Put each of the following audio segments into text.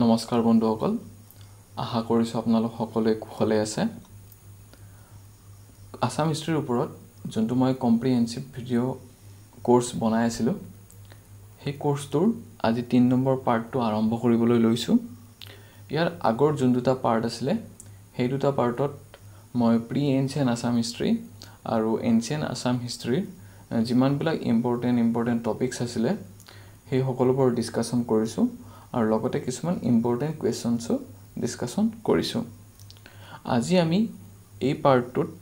নমস্কাৰ বন্ধুসকল আশা কৰিছোঁ আপোনালোক সকলোৱে কুশলে আছে আছাম হিষ্ট্ৰীৰ ওপৰত যোনটো মই কম্প্ৰিহেঞ্চিভ ভিডিঅ' কোৰ্ছ বনাই আছিলোঁ সেই কোৰ্ছটোৰ আজি তিনি নম্বৰ পাৰ্টটো আৰম্ভ কৰিবলৈ লৈছোঁ ইয়াৰ আগৰ যোন দুটা পাৰ্ট আছিলে সেই দুটা পাৰ্টত মই প্ৰি এনচিয়েণ্ট আছাম হিষ্ট্ৰী আৰু এনচিয়েণ্ট আছাম হিষ্ট্ৰীৰ যিমানবিলাক ইম্পৰ্টেণ্ট ইম্পৰ্টেণ্ট টপিকছ আছিলে সেই সকলোবোৰ ডিছকাশ্যন কৰিছোঁ আৰু লগতে কিছুমান ইম্পৰ্টেণ্ট কুৱেশ্যনছো ডিছকাশ্যন কৰিছোঁ আজি আমি এই পাৰ্টটোত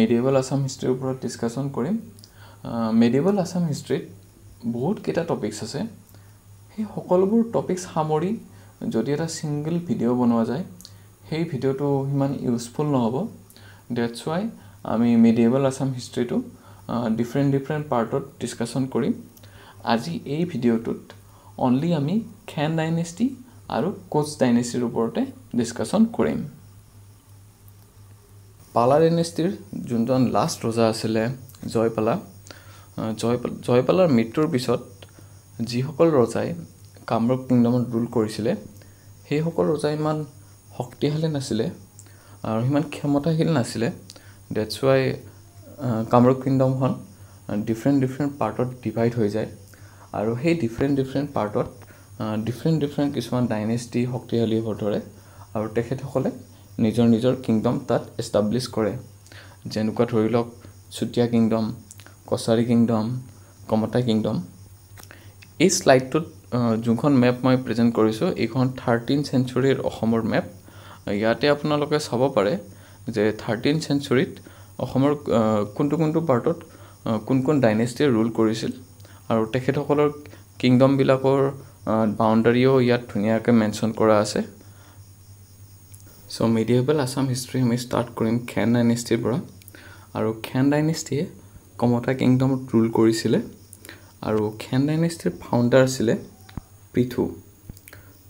মেডিয়েবল আছাম হিষ্ট্ৰীৰ ওপৰত ডিছকাশ্যন কৰিম মেডিয়েবল আছাম হিষ্ট্ৰীত বহুতকেইটা টপিকছ আছে সেই সকলোবোৰ টপিকছ সামৰি যদি এটা ছিংগল ভিডিঅ' বনোৱা যায় সেই ভিডিঅ'টো সিমান ইউজফুল নহ'ব ডেটছ ৱাই আমি মেডিয়েবল আছাম হিষ্ট্ৰীটো ডিফাৰেণ্ট ডিফাৰেণ্ট পাৰ্টত ডিছকাশ্যন কৰিম আজি এই ভিডিঅ'টোত অনলি আমি খেন ডাইনেষ্টি আৰু কোচ ডাইনেষ্টিৰ ওপৰতে ডিছকাশ্যন কৰিম পালা ডাইনেষ্টিৰ যোনজন লাষ্ট ৰজা আছিলে জয়পালা জয়পাল জয়পালাৰ মৃত্যুৰ পিছত যিসকল ৰজাই কামৰূপ কিংডমত ৰুল কৰিছিলে সেইসকল ৰজা ইমান শক্তিশালী নাছিলে আৰু সিমান ক্ষমতাশীল নাছিলে ডেটছ ৱাই কামৰূপ কিংডমখন ডিফাৰেণ্ট ডিফাৰেণ্ট পাৰ্টত ডিভাইড হৈ যায় আৰু সেই ডিফাৰেণ্ট ডিফাৰেণ্ট পাৰ্টত ডিফাৰেণ্ট ডিফাৰেণ্ট কিছুমান ডাইনেষ্টি শক্তিশালী হ'ব ধৰে আৰু তেখেতসকলে নিজৰ নিজৰ কিংডম তাত এষ্টাব্লিছ কৰে যেনেকুৱা ধৰি লওক Chutia kingdom Kachari kingdom Kamata kingdom এই শ্লাইডটোত যোনখন মেপ মই প্ৰেজেণ্ট কৰিছোঁ এইখন থাৰ্টিন চেঞ্চুৰীৰ অসমৰ মেপ ইয়াতে আপোনালোকে চাব পাৰে যে থাৰ্টিন চেঞ্চুৰীত অসমৰ কোনটো কোনটো পাৰ্টত কোন কোন ডাইনেষ্টিয়ে ৰুল কৰিছিল আৰু তেখেতসকলৰ কিংডমবিলাকৰ বাউণ্ডাৰীও ইয়াত ধুনীয়াকৈ মেনশ্যন কৰা আছে চ' মিডিয়েবল আছাম হিষ্ট্ৰী আমি ষ্টাৰ্ট কৰিম খেন ডাইনেষ্টিৰ পৰা আৰু খেন ডাইনেষ্টিয়ে কমতা কিংডমত ৰুল কৰিছিলে আৰু খেন ডাইনেষ্টিৰ ফাউণ্ডাৰ আছিলে Prithu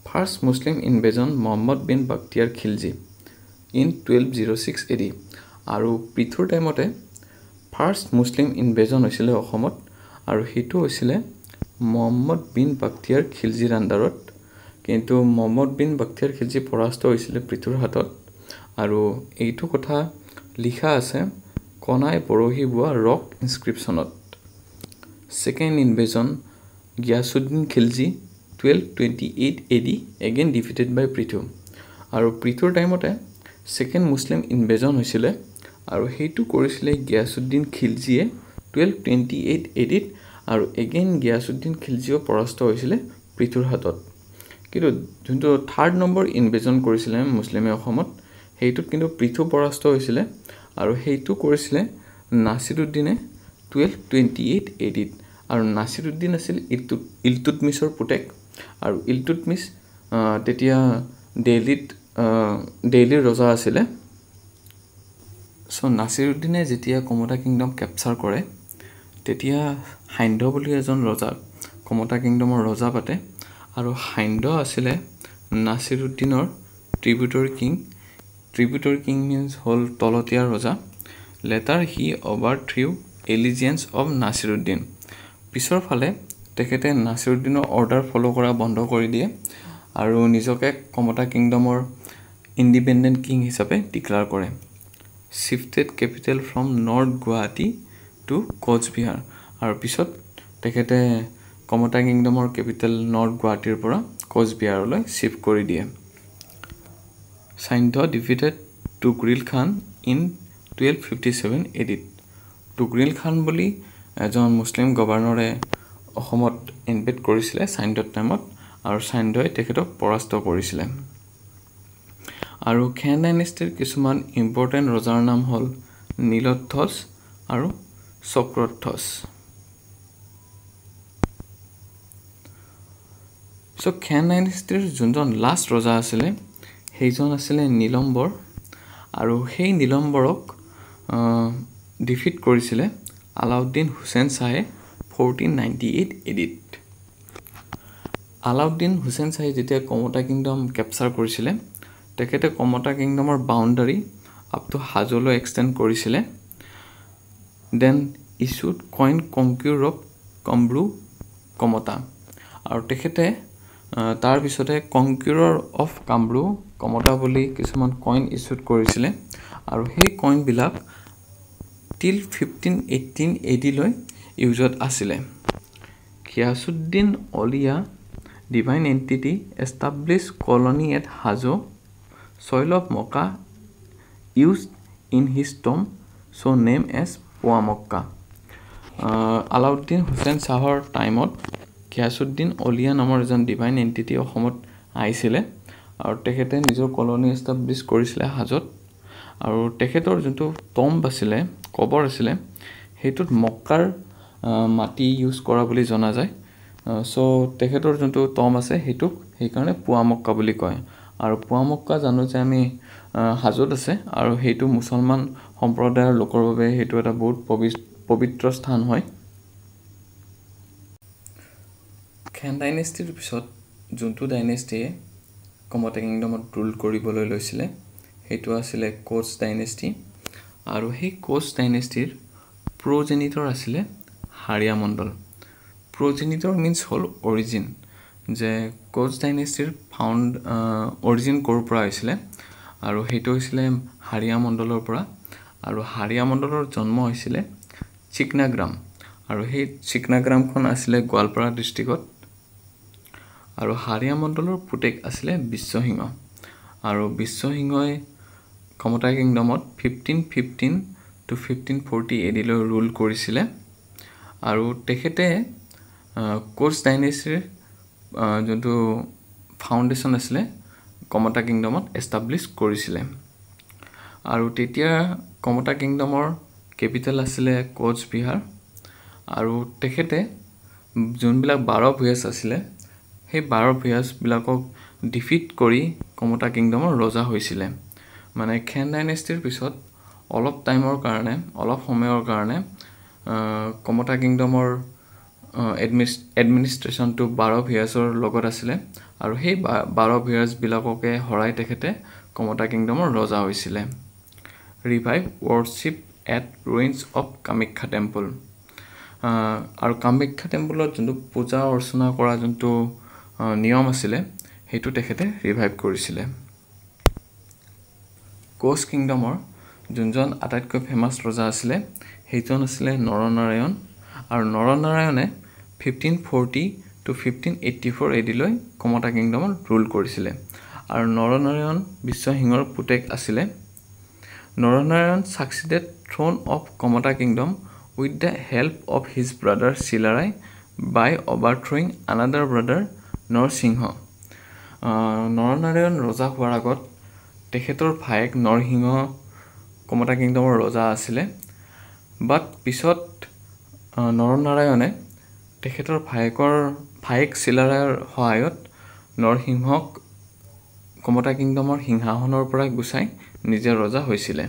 first Muslim invasion Muhammad bin Bakhtiyar Khilji in twelve zero' six AD আৰু পৃথুৰ টাইমতে ফাৰ্ষ্ট মুছলিম ইনভেজন হৈছিলে অসমত আৰু সেইটো হৈছিলে মহম্মদ বিন বাক্তিয়াৰ খিলজিৰ আণ্ডাৰত কিন্তু মহম্মদ বিন বাক্তিয়াৰ খিলজি পৰাস্ত হৈছিলে পৃথুৰ হাতত আৰু এইটো কথা লিখা আছে কণাই পৰহি বোৱা ৰক ইনস্ক্ৰিপশ্যনত second invasion Ghiyasuddin Khilji twelve twenty eight A D again defeated by Prithu আৰু পৃথুৰ টাইমতে ছেকেণ্ড মুছলিম ইনভেজন হৈছিলে আৰু সেইটো কৰিছিলে গিয়াছুদ্দিন খিলজিয়ে টুৱেল্ভ টুৱেণ্টি এইট এডিট আৰু এগেইন গিয়াছুদ্দিন খিলজিও পৰাস্ত হৈছিলে পৃথুৰ হাতত কিন্তু যোনটো থাৰ্ড নম্বৰ ইনভেজন কৰিছিলে মুছলিমে অসমত সেইটোত কিন্তু পৃথু পৰাস্ত হৈছিলে আৰু সেইটো কৰিছিলে নাচিদুদ্দিনে টুৱেল্ভ টুৱেণ্টি এইট এডিট আৰু নাচিদুদ্দিন আছিল ইলটু ইলটুটমিছৰ পুতেক আৰু ইলটুটমিছ তেতিয়া দেলহিত দেলহিৰ ৰজা আছিলে চ' নাচিৰুদ্দিনে যেতিয়া কমতা কিংডম কেপচাৰ কৰে তেতিয়া সান্ধ্য বুলি এজন ৰজা কমতা কিংডমৰ ৰজা পাতে আৰু সান্ধ্য আছিলে নাচিৰুদ্দিনৰ tributary king tributary king means হ'ল তলতীয়া ৰজা later he overthrew allegiance of Nasiruddin পিছৰ ফালে তেখেতে নাচিৰুদ্দিনৰ অৰ্ডাৰ ফ'ল' কৰা বন্ধ কৰি দিয়ে আৰু নিজকে কমতা কিংডমৰ ইণ্ডিপেণ্ডেণ্ট কিং হিচাপে ডিক্লেয়াৰ কৰে shifted capital from north Guwahati two Cooch Behar আৰু পিছত তেখেতে কমতা কিংডমৰ কেপিটেল নৰ্থ গুৱাহাটীৰ পৰা কোচবিহাৰলৈ শ্বিফ্ট কৰি দিয়ে চাইন্ধ defeated Tughril Khan in twelve fifty seven AD Tughril Khan বুলি এজন মুছলিম গভৰ্ণৰে অসমত ইনভেট কৰিছিলে চাইন্ধৰ টাইমত আৰু চাইন্ধই তেখেতক পৰাস্ত কৰিছিলে আৰু খেন ডাইনেষ্টিৰ কিছুমান ইম্পৰ্টেণ্ট ৰজাৰ নাম হ'ল নীলধ্বজ আৰু Socrates. So Khan dynasty's junjon last raja asile heijon asile Nilambar aru hei Nilambarok defeat korisile Alauddin Hussein Shah 1498 AD. Alauddin Hussein Shah jetia Komota kingdom capture korisile tekete Komota kingdom or boundary up to Hajolo extend korisile. Then issued coin conqueror of Kamru Kamata আৰু তেখেতে তাৰপিছতে কংকিউৰ of কামব্ৰু কমতা বুলি কিছুমান coin issued কৰিছিলে আৰু সেই কইনবিলাক টিল fifteen eighteen এইটিলৈ ইউজত আছিলে Ghiyasuddin Auliya divine entity establish colony at Hajo soil of Mecca use in his tomb so' name as Poa Mecca Alauddin Hussain শ্বাহৰ টাইমত খিয়াছুদ্দিন অলিয়া নামৰ এজন ডিভাইন এণ্টিটি অসমত আহিছিলে আৰু তেখেতে নিজৰ কলনী এষ্টাব্লিছ কৰিছিলে হাজত আৰু তেখেতৰ যোনটো টম্ব আছিলে কবৰ আছিলে সেইটোত মক্কাৰ মাটি ইউজ কৰা বুলি জনা যায় চ' তেখেতৰ যোনটো টম আছে সেইটোক সেইকাৰণে পোৱা মক্কা বুলি কয় আৰু পোৱা মক্কা জানো যে আমি হাজত আছে আৰু সেইটো মুছলমান সম্প্ৰদায়ৰ লোকৰ বাবে সেইটো এটা বহুত পবিত্ৰ পবিত্ৰ স্থান হয় খেন ডাইনেষ্টিৰ পিছত যোনটো ডাইনেষ্টিয়ে কমতে কিংডমত ৰুল কৰিবলৈ লৈছিলে সেইটো আছিলে কোচ ডাইনেষ্টি আৰু সেই কোচ ডাইনেষ্টিৰ প্ৰজেনিটৰ আছিলে হাৰিয়া মণ্ডল প্ৰজেনিটৰ মিনছ হ'ল অৰিজিন যে কোচ ডাইনেষ্টিৰ ফাউণ্ড অৰিজিন ক'ৰ পৰা আহিছিলে আৰু সেইটো হৈছিলে হাৰিয়া মণ্ডলৰ পৰা আৰু হাৰিয়া মণ্ডলৰ জন্ম হৈছিলে চিকনাগ্ৰাম আৰু সেই চিকনাগ্ৰামখন আছিলে গোৱালপাৰা ডিষ্ট্ৰিক্টত আৰু হাৰিয়া মণ্ডলৰ পুতেক আছিলে বিশ্বসিংহ আৰু বিশ্বসিংহই কমতা কিংডমত fifteen fifteen two fifteen forty এডিলৈ rule কৰিছিলে আৰু তেখেতে কোচ ডাইনেষ্টিৰ যোনটো ফাউণ্ডেশ্যন আছিলে কমতা কিংডমত এষ্টাব্লিছ কৰিছিলে আৰু তেতিয়া কমতা কিংডমৰ কেপিটেল আছিলে কোচবিহাৰ আৰু তেখেতে যোনবিলাক বাৰ ভূঞাচ আছিলে সেই বাৰ ভূঞাচবিলাকক ডিফিট কৰি কমতা কিংডমৰ ৰজা হৈছিলে মানে খেন ডাইনেষ্টিৰ পিছত অলপ টাইমৰ কাৰণে অলপ সময়ৰ কাৰণে কমতা কিংডমৰ এডমিনি এডমিনিষ্ট্ৰেশ্যনটো বাৰ ভূঞাচৰ লগত আছিলে আৰু সেই বাৰ ভূঞাচবিলাককে হৰাই তেখেতে কমতা কিংডমৰ ৰজা হৈছিলে revive worship at ruins of Kamakhya temple আৰু কামাখ্যা টেম্পলত যোনটো পূজা অৰ্চনা কৰা যোনটো নিয়ম আছিলে সেইটো তেখেতে ৰিভাইভ কৰিছিলে কোচ কিংডমৰ যোনজন আটাইতকৈ ফেমাছ ৰজা আছিলে সেইজন আছিলে নৰনাৰায়ণ আৰু নৰনাৰায়ণে fifteen forty to fifteen eighty four এডিলৈ কমতা কিংডমত ৰুল কৰিছিলে আৰু নৰনাৰায়ণ বিশ্বসিঙৰ পুতেক আছিলে Naranarayan succeeded throne of Kamata kingdom with the help of his brother Chilarai by overthrowing another brother Narasimha Naranarayan ৰজা হোৱাৰ আগত তেখেতৰ ভায়েক নৰসিংহ কমতা কিংডমৰ ৰজা আছিলে বাট পিছত নৰনাৰায়ণে uh, তেখেতৰ ভায়েকৰ ভায়েক চিলাৰায়ৰ সহায়ত নৰসিংহক কমতা কিংডমৰ সিংহাসনৰ পৰা গুচাই নিজে ৰজা হৈছিলে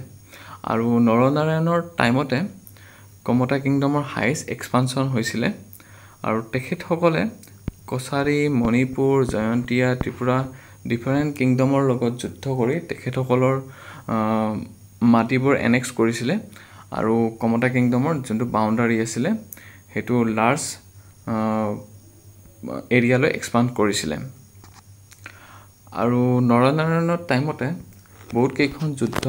আৰু নৰনাৰায়ণৰ টাইমতে কমতা কিংডমৰ হায়েষ্ট এক্সপানশ্যন হৈছিলে আৰু তেখেতসকলে কছাৰী মণিপুৰ জয়ন্তীয়া ত্ৰিপুৰা ডিফাৰেণ্ট কিংডমৰ লগত যুদ্ধ কৰি তেখেতসকলৰ মাটিবোৰ এনেক্স কৰিছিলে আৰু কমতা কিংডমৰ যোনটো বাউণ্ডাৰী আছিলে সেইটো লাৰ্জ এৰিয়ালৈ এক্সপাণ্ড কৰিছিলে আৰু নৰনাৰায়ণৰ টাইমতে বহুতকেইখন যুদ্ধ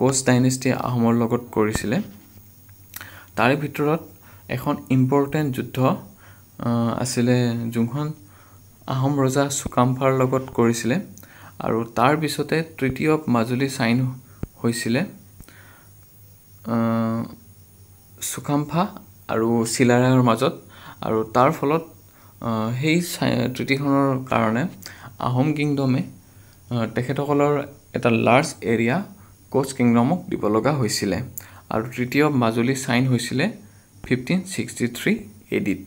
কোচ ডাইনেষ্টি আহোমৰ লগত কৰিছিলে তাৰে ভিতৰত এখন ইম্পৰ্টেণ্ট যুদ্ধ আছিলে যোনখন আহোম ৰজা চুকাম্ফাৰ লগত কৰিছিলে আৰু তাৰ পিছতে তৃতীয় মাজুলী চাইন হৈছিলে চুকাম্ফা আৰু চিলাৰায়ৰ মাজত আৰু তাৰ ফলত সেই তৃতীয়খনৰ কাৰণে আহোম কিংডমে তেখেতসকলৰ এটা লাৰ্জ এৰিয়া কোচ কিংডমক দিব লগা হৈছিলে আৰু তৃতীয় মাজুলী চাইন হৈছিলে ফিফটিন ছিক্সটি থ্ৰী এডিত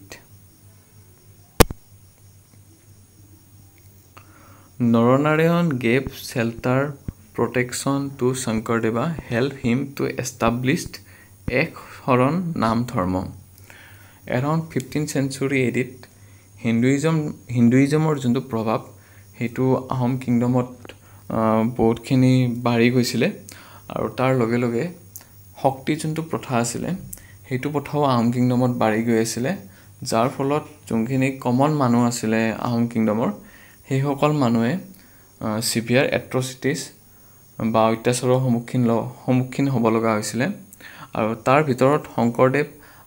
Naranarayan gave shelter protection to Sankardeva help him to established Ek Sharan Naam Dharma around fifteen century এডিত হিন্দুইজম হিন্দুইজমৰ যোনটো প্ৰভাৱ সেইটো আহোম কিংডমত বহুতখিনি বাঢ়ি গৈছিলে আৰু তাৰ লগে লগে শক্তি যোনটো প্ৰথা আছিলে সেইটো প্ৰথাও আহোম কিংডমত বাঢ়ি গৈ আছিলে যাৰ ফলত যোনখিনি কমন মানুহ আছিলে আহোম কিংডমৰ সেইসকল মানুহে চিভিয়াৰ এট্ৰচিটিজ বা অত্যাচাৰৰ সন্মুখীন ল সন্মুখীন হ'ব লগা হৈছিলে আৰু তাৰ ভিতৰত শংকৰদেৱ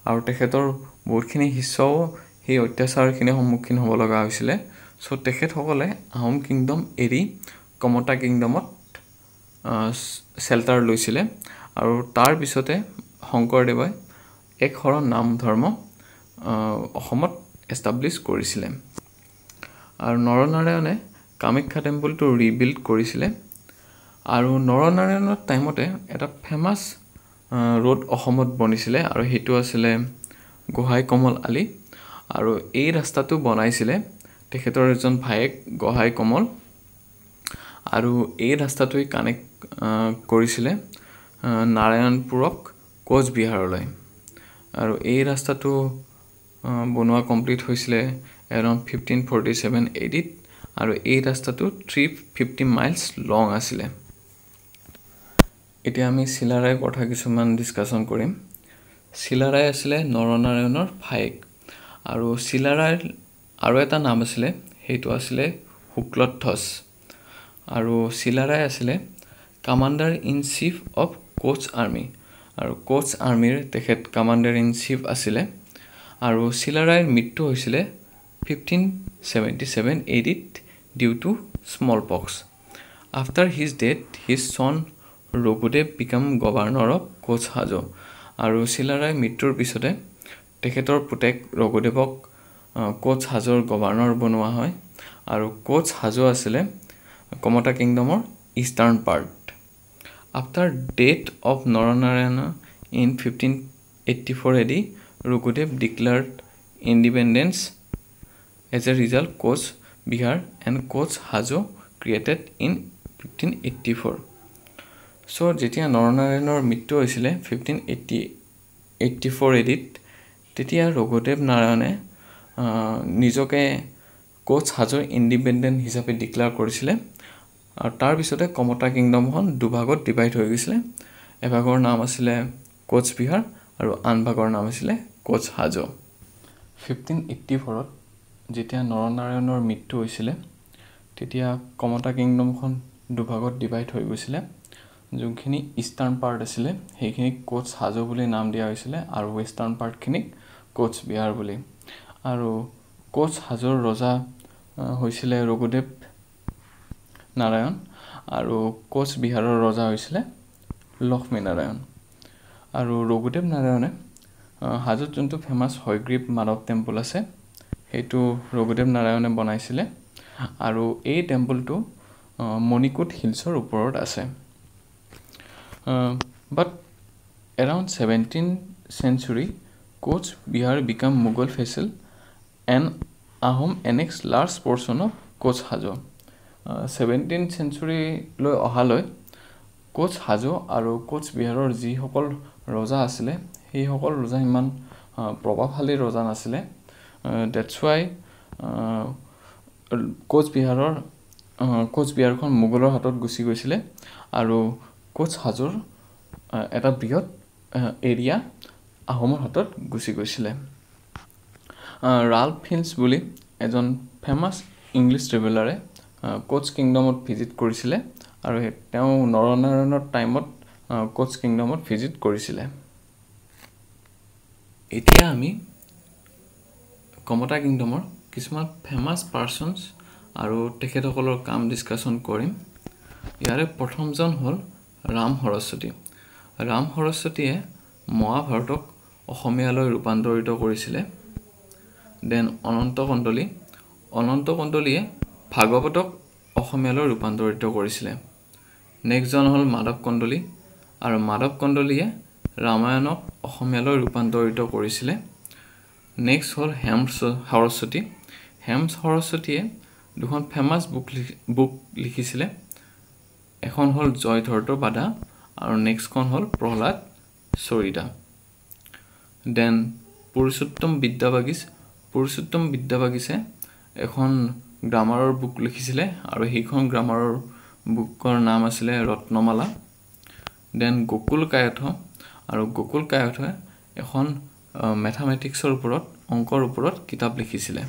আৰু তেখেতৰ বহুতখিনি শিষ্যও সেই অত্যাচাৰখিনিৰ সন্মুখীন হ'ব লগা হৈছিলে চ' তেখেতসকলে আহোম কিংডম এৰি কমতা কিংডমত চেল্টাৰ লৈছিলে আৰু তাৰপিছতে শংকৰদেৱে এক শৰণ নাম ধৰ্ম অসমত এষ্টাব্লিছ কৰিছিলে আৰু নৰনাৰায়ণে কামাখ্যা টেম্পলটো ৰিবিল্ড কৰিছিলে আৰু নৰনাৰায়ণৰ টাইমতে এটা ফেমাছ ৰোড অসমত বনিছিলে আৰু সেইটো আছিলে গোহাঁই কমল আলি আৰু এই ৰাস্তাটো বনাইছিলে তেখেতৰ এজন ভায়েক গহাই কমল আৰু এই ৰাস্তাটোৱে কানেক্ট কৰিছিলে নাৰায়ণপুৰক কোচবিহাৰলৈ আৰু এই ৰাস্তাটো বনোৱা কমপ্লিট হৈছিলে এৰাউণ্ড ফিফটিন ফৰ্টি ছেভেন এইটিত আৰু এই ৰাস্তাটো থ্ৰী ফিফটি মাইলছ লং আছিলে এতিয়া আমি চিলাৰাইৰ কথা কিছুমান ডিছকাশ্যন কৰিম চিলাৰাই আছিলে নৰনাৰায়ণৰ ভায়েক আৰু চিলাৰাইৰ আৰু এটা নাম আছিলে সেইটো আছিলে শুক্লথছ আৰু চিলাৰাই আছিলে commander in chief of Koch army আৰু কোচ আৰ্মিৰ তেখেত কামাণ্ডাৰ ইন চিফ আছিলে আৰু চিলাৰাইৰ মৃত্যু হৈছিলে ফিফটিন ছেভেণ্টি ছেভেন এইটিত due to smallpox after his death his son Raghudev became governor of Koch Hajo আৰু চিলাৰাই মৃত্যুৰ পিছতে তেখেতৰ পুতেক ৰঘুদেৱক কোচ হাজোৰ গভৰ্ণৰ বনোৱা হয় আৰু কোচ হাজো আছিলে কমতা কিংডমৰ eastern part after death of Naranarayan in fifteen eighty four AD Raghudev declared independence as a result Koch Bihar and Koch Hajo created in fifteen eighty four so' যেতিয়া নৰনাৰায়ণৰ মৃত্যু হৈছিলে ফিফটিন এইটটি এইটটি ফ'ৰ এডিত তেতিয়া ৰঘুদেৱ নাৰায়ণে নিজকে কোচ হাজো ইণ্ডিপেণ্ডেণ্ট হিচাপে ডিক্লেয়াৰ কৰিছিলে আৰু তাৰপিছতে কমতা কিংডমখন দুভাগত ডিভাইড হৈ গৈছিলে এভাগৰ নাম আছিলে কোচ বিহাৰ আৰু আনভাগৰ নাম আছিলে কোচ হাজো ফিফটিন এইটটি ফ'ৰত যেতিয়া নৰনাৰায়ণৰ মৃত্যু হৈছিলে তেতিয়া কমতা কিংডমখন দুভাগত ডিভাইড হৈ গৈছিলে যোনখিনি ইষ্টাৰ্ণ পাৰ্ট আছিলে সেইখিনিক কোচ হাজো বুলি নাম দিয়া হৈছিলে আৰু ৱেষ্টাৰ্ণ পাৰ্টখিনিক কোচ বিহাৰ বুলি আৰু কোচ হাজৰ ৰজা হৈছিলে ৰঘুদেৱ নাৰায়ণ আৰু কোচ বিহাৰৰ ৰজা হৈছিলে লক্ষ্মী নাৰায়ণ আৰু ৰঘুদেৱ নাৰায়ণে হাজত যোনটো ফেমাছ হয়গ্ৰীব মাধৱ টেম্পল আছে সেইটো ৰঘুদেৱ নাৰায়ণে বনাইছিলে আৰু এই টেম্পলটো মণিকোট হিলছৰ ওপৰত আছে but around seventeen century Koch Bihar became Mughal vassal and Ahom annex large পৰ্চনৰ কোচ হাজো ছেভেণ্টিন চেঞ্চুৰীলৈ অহালৈ কোচ হাজো আৰু কোচ বিহাৰৰ যিসকল ৰজা আছিলে সেইসকল ৰজা ইমান প্ৰভাৱশালী ৰজা নাছিলে ডেটছ ৱাই কোচ বিহাৰৰ কোচ বিহাৰখন মোগলৰ হাতত গুচি গৈছিলে আৰু কোচ হাজোৰ এটা বৃহৎ এৰিয়া আহোমৰ হাতত গুচি গৈছিলে ৰাল ফিল্ছ বুলি এজন ফেমাছ ইংলিছ ট্ৰেভেলাৰে কোচ কিংডমত ভিজিট কৰিছিলে আৰু তেওঁ নৰনাৰায়ণৰ টাইমত কোচ কিংডমত ভিজিট কৰিছিলে এতিয়া আমি কমতা কিংডমৰ কিছুমান ফেমাছ পাৰ্চনছ আৰু তেখেতসকলৰ কাম ডিছকাশ্যন কৰিম ইয়াৰে প্ৰথমজন হ'ল ৰাম সৰস্বতী ৰাম সৰস্বতীয়ে মহাভাৰতক অসমীয়ালৈ ৰূপান্তৰিত কৰিছিলে দেন অনন্ত কন্দলী অনন্ত কন্দলীয়ে ভাগৱতক অসমীয়ালৈ ৰূপান্তৰিত কৰিছিলে নেক্সটজন হ'ল মাধৱ কন্দলী আৰু মাধৱ কন্দলীয়ে ৰামায়ণক অসমীয়ালৈ ৰূপান্তৰিত কৰিছিলে নেক্সট হ'ল হেমছ সৰস্বতী হেমছ সৰস্বতীয়ে দুখন ফেমাছ বুক লিখি বুক লিখিছিলে এখন হ'ল জয়ধৰ্ত বাদা আৰু নেক্সটখন হ'ল প্ৰহ্লাদ চৰিতা দেন পুৰুষোত্তম বিদ্যাবাগীছ পুৰুষোত্তম বিদ্যাবাগিছে এখন গ্ৰামাৰৰ বুক লিখিছিলে আৰু সেইখন গ্ৰামাৰৰ বুকৰ নাম আছিলে ৰত্নমালা দেন গকুল কায়থ আৰু গকুল কায়থই এখন মেথামেটিক্সৰ ওপৰত অংকৰ ওপৰত কিতাপ লিখিছিলে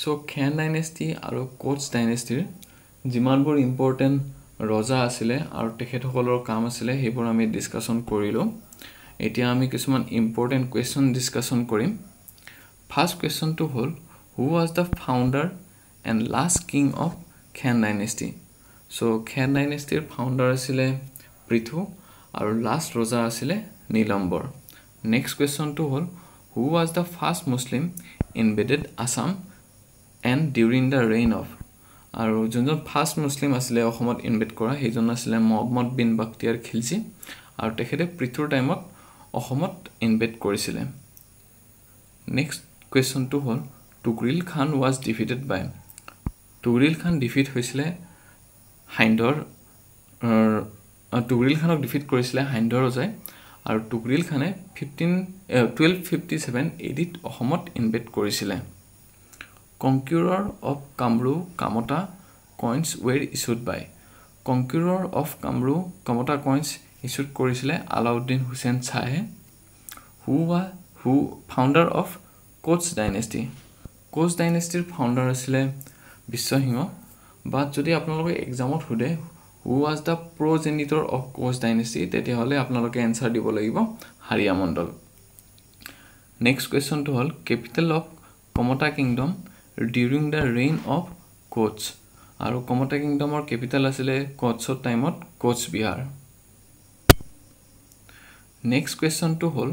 চ' খেন ডাইনেষ্টি আৰু কোচ ডাইনেষ্টিৰ যিমানবোৰ ইম্পৰ্টেণ্ট ৰজা আছিলে আৰু তেখেতসকলৰ কাম আছিলে সেইবোৰ আমি ডিছকাশ্যন কৰিলোঁ এতিয়া আমি কিছুমান ইম্পৰ্টেণ্ট কুৱেশ্যন ডিছকাশ্যন কৰিম ফাৰ্ষ্ট কুৱেশ্যনটো হ'ল who was the founder and last king of Khen dynasty so' Khen ডাইনেষ্টিৰ ফাউণ্ডাৰ আছিলে পৃথু আৰু লাষ্ট ৰজা আছিলে নীলম্বৰ নেক্সট কুৱেশ্যনটো হ'ল who was the first Muslim invaded Assam and during the reign of আৰু যোনজন ফাৰ্ষ্ট মুছলিম আছিলে অসমত ইনভেড কৰা সেইজন আছিলে মহম্মদ বিন বাক্তিয়াৰ খিলজি আৰু তেখেতে পৃথুৰ টাইমত অসমত ইনভেট কৰিছিলে নেক্সট কুৱেশ্যনটো হ'ল Tughril Khan was defeated by Tughril Khan defeat হৈছিলে হাইণ্ডৰ টুগ্ৰিল খানক ডিফিট কৰিছিলে হাইণ্ডৰ ৰজাই আৰু টুকৰিল খানে ফিফটিন টুৱেল্ভ ফিফটি ছেভেন এডিত অসমত ইনভেট কৰিছিলে কংকিউৰৰ of কামৰু Kamata coins ৱেৰ ইছুড by কংকিউৰৰ of কামৰু Kamata coins ইছ্যুট কৰিছিলে আলাউদ্দিন হুছেইন শ্বাহে হু ৱা হু founder of Koch dynasty Koch ডাইনেষ্টিৰ founder আছিলে বিশ্বসিংহ বাট যদি আপোনালোকে এক্সামত সোধে হু was the pro জেনিটৰ of Koch dynasty তেতিয়াহ'লে আপোনালোকে এনচাৰ দিব লাগিব হাৰিয়া মণ্ডল নেক্সট কুৱেশ্যনটো হ'ল capital of Kamata kingdom during the reign of Koch আৰু কমতা কিংডমৰ কেপিটেল আছিলে কোচৰ টাইমত বিহাৰ নেক্সট কুৱেশ্যনটো হ'ল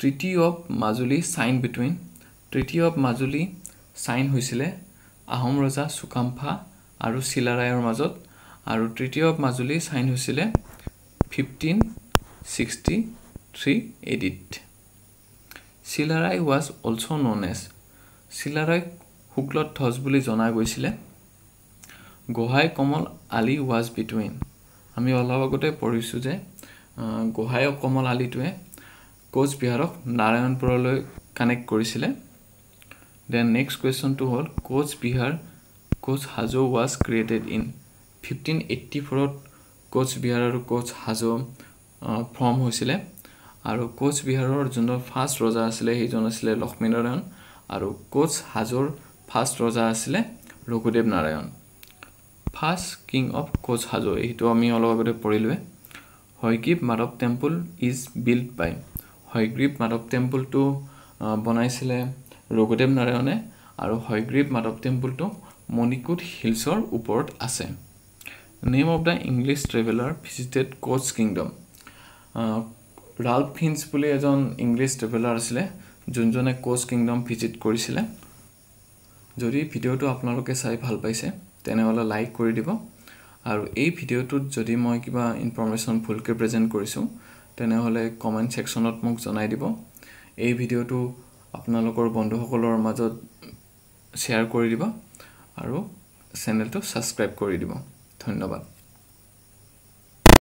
treaty of Majuli sign between treaty of Majuli sign হৈছিলে আহোম ৰজা চুকাম্ফা আৰু চিলাৰায়ৰ মাজত আৰু ট্ৰিটি অৱ মাজুলী চাইন হৈছিলে ফিফটিন ছিক্সটি থ্ৰী এডিট Chilarai was also' known as Chilarai Shukladhwaj বুলি জনা গৈছিলে গোহাই কমল আলি ৱাজ বিটুইন আমি অলপ আগতে পঢ়িছোঁ যে গোহাঁয়ক কমল আলিটোৱে কোচ বিহাৰক নাৰায়ণপুৰলৈ কানেক্ট কৰিছিলে দেন নেক্সট কুৱেশ্যনটো হ'ল Koch Bihar Koch Hajo was created in fifteen eighty ফ'ৰত কোচ বিহাৰ আৰু কোচ হাজো ফৰ্ম হৈছিলে আৰু কোচ বিহাৰৰ যোনজন ফাৰ্ষ্ট ৰজা আছিলে সেইজন আছিলে লক্ষ্মী নাৰায়ণ আৰু কোচ হাজোৰ ফাৰ্ষ্ট ৰজা আছিলে Raghudev Narayan first king of Koch Hajo এইটো আমি অলপ আগতে পঢ়িলোৱেই Hayagriva Madhav temple is built by Hayagriva Madhav টেম্পলটো বনাইছিলে ৰঘুদেৱ নাৰায়ণে আৰু হয়গ্ৰীব মাধৱ টেম্পলটো মণিকুট হিলছৰ ওপৰত আছে name of the English traveller visited Koch kingdom Ralph Fitch বুলি এজন ইংলিছ ট্ৰেভেলাৰ আছিলে যোনজনে কোচ কিংডম ভিজিট কৰিছিলে যদি ভিডিঅ'টো আপোনালোকে চাই ভাল পাইছে তেনেহ'লে লাইক কৰি দিব আৰু এই ভিডিঅ'টোত যদি মই কিবা ইনফৰ্মেশ্যন ভুলকৈ প্ৰেজেণ্ট কৰিছোঁ তেনেহ'লে কমেণ্ট ছেকশ্যনত মোক জনাই দিব এই ভিডিঅ'টো আপোনালোকৰ বন্ধুসকলৰ মাজত শ্বেয়াৰ কৰি দিব আৰু চেনেলটো ছাবস্ক্ৰাইব কৰি দিব ধন্যবাদ